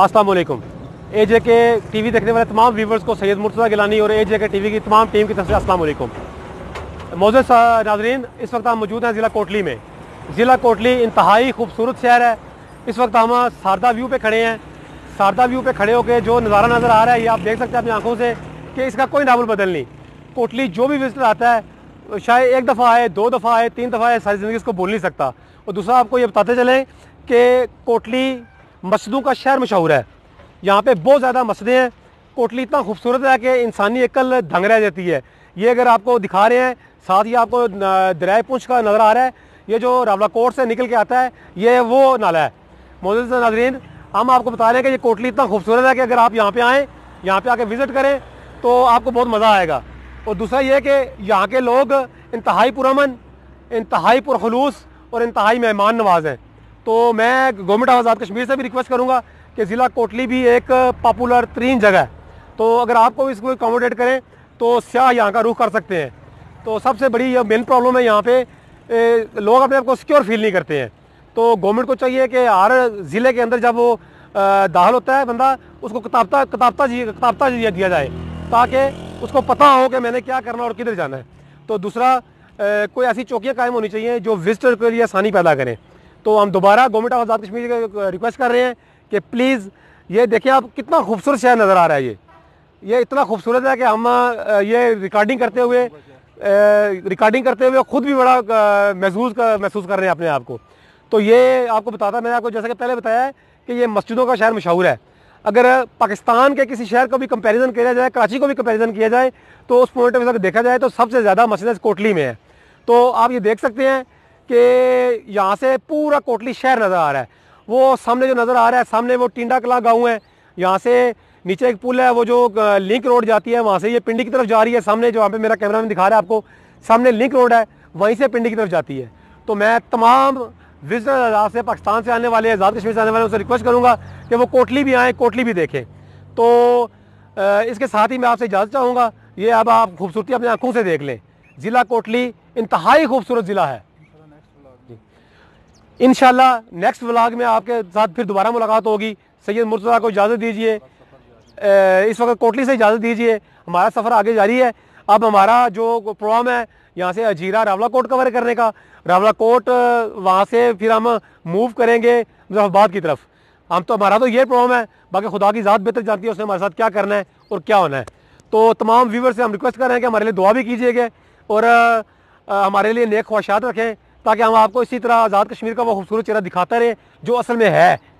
असलम ए जे के T V देखने वाले तमाम व्यूवर्स को सैयद मुर्तज़ा गिलानी और ए जे के टी वी की तमाम टीम की तरफ से असलम मौजूद नाजरीन इस वक्त हम मौजूद हैं ज़िला कोटली में ज़िला कोटली इंतहाई खूबसूरत शहर है इस वक्त हम शारदा व्यू पे खड़े हैं शारदा व्यू पे खड़े होकर जो नज़ारा नज़र आ रहा है ये आप देख सकते हैं अपनी आंखों से कि इसका कोई नावल बदल नहीं कोटली जो भी विजिटर आता है शायद एक दफ़ा आए दो दफ़ा आए तीन दफ़ा आए सारी ज़िंदगी इसको बोल नहीं सकता और दूसरा आपको ये बताते चलें कि कोटली मस्जिदों का शहर मशहूर है यहाँ पे बहुत ज़्यादा मस्जिदें हैं कोटली इतना खूबसूरत है कि इंसानी एकल धंग रह जाती है ये अगर आपको दिखा रहे हैं साथ ही आपको दरिया पुंछ का नज़र आ रहा है ये जो रावला कोट से निकल के आता है ये वो नाला है मौजूद नाजरीन हम आपको बता रहे हैं कि ये कोटली इतना खूबसूरत है कि अगर आप यहाँ पर आएँ यहाँ पर आके विज़िट करें तो आपको बहुत मज़ा आएगा और दूसरा ये कि यहाँ के लोग इंतहाई पुरमन इंतहाई पुरखलूस और इंतहाई मेहमान नवाज हैं तो मैं गवर्नमेंट ऑफ आज़ाद कश्मीर से भी रिक्वेस्ट करूँगा कि ज़िला कोटली भी एक पॉपुलर तरीन जगह है तो अगर आपको इसको एकोमोडेट करें तो स्याह यहाँ का रुख कर सकते हैं तो सबसे बड़ी यह मेन प्रॉब्लम है यहाँ पे लोग अपने आप को सिक्योर फील नहीं करते हैं तो गवर्नमेंट को चाहिए कि हर ज़िले के अंदर जब वो दाखिल होता है बंदा उसको किताबता किताबता जी किताबता जी दिया जाए ताकि उसको पता हो कि मैंने क्या करना और किधर जाना है तो दूसरा कोई ऐसी चौकियाँ कायम होनी चाहिए जो विजिटर के लिए आसानी पैदा करें तो हम दोबारा गवर्नमेंट ऑफ आज़ाद कश्मीर को रिक्वेस्ट कर रहे हैं कि प्लीज़ ये देखिए आप कितना खूबसूरत शहर नज़र आ रहा है ये ये इतना खूबसूरत है कि हम ये रिकॉर्डिंग करते हुए रिकॉर्डिंग करते हुए खुद भी बड़ा महसूस महसूस कर रहे हैं अपने आप को तो ये आपको बताता मैंने आपको जैसा कि पहले बताया है कि ये मस्जिदों का शहर मशहूर है अगर पाकिस्तान के किसी शहर को भी कंपैरिजन किया जाए कराची को भी कंपैरिजन किया जाए तो उस पॉइंट ऑफ व्यू देखा जाए तो सबसे ज़्यादा मस्जिद कोटली में है तो आप ये देख सकते हैं कि यहाँ से पूरा कोटली शहर नज़र आ रहा है वो सामने जो नज़र आ रहा है सामने वो टिंडा कला गाँव है यहाँ से नीचे एक पुल है वो जो लिंक रोड जाती है वहाँ से ये पिंडी की तरफ जा रही है सामने जो वहाँ पे मेरा कैमरा में दिखा रहा है आपको सामने लिंक रोड है वहीं से पिंडी की तरफ जाती है तो मैं तमाम विजनर आजाद से पाकिस्तान से आने वाले आज़ाद कश्मीर से आने वाले उनसे रिक्वेस्ट करूँगा कि वो कोटली भी आएँ कोटली भी देखें तो इसके साथ ही मैं आपसे इजाज़त चाहूँगा ये अब आप खूबसूरती अपनी आँखों से देख लें ज़िला कोटली इंतहाई खूबसूरत ज़िला है इन नेक्स्ट व्लाग में आपके साथ फिर दोबारा मुलाकात होगी सैयद मुर्तज़ा को इजाज़त दीजिए इस वक्त कोटली से इजाज़त दीजिए हमारा सफ़र आगे जारी है अब हमारा जो प्रोग्राम है यहाँ से अजीरा रावला कोट कवर करने का रावला कोट वहाँ से फिर हम मूव करेंगे मुजफ्फरबाद की तरफ हम तो हमारा तो ये प्रोग्राम है बाकी खुदा की ज़ात बेहतर जानती है उसने हमारे साथ क्या करना है और क्या होना है तो तमाम व्यूवर से हम रिक्वेस्ट कर रहे हैं कि हमारे लिए दुआ भी कीजिएगा और हमारे लिए नेक ख्वाहिशात रखें ताकि हम आपको इसी तरह आज़ाद कश्मीर का वो खूबसूरत चेहरा दिखाते रहे जो असल में है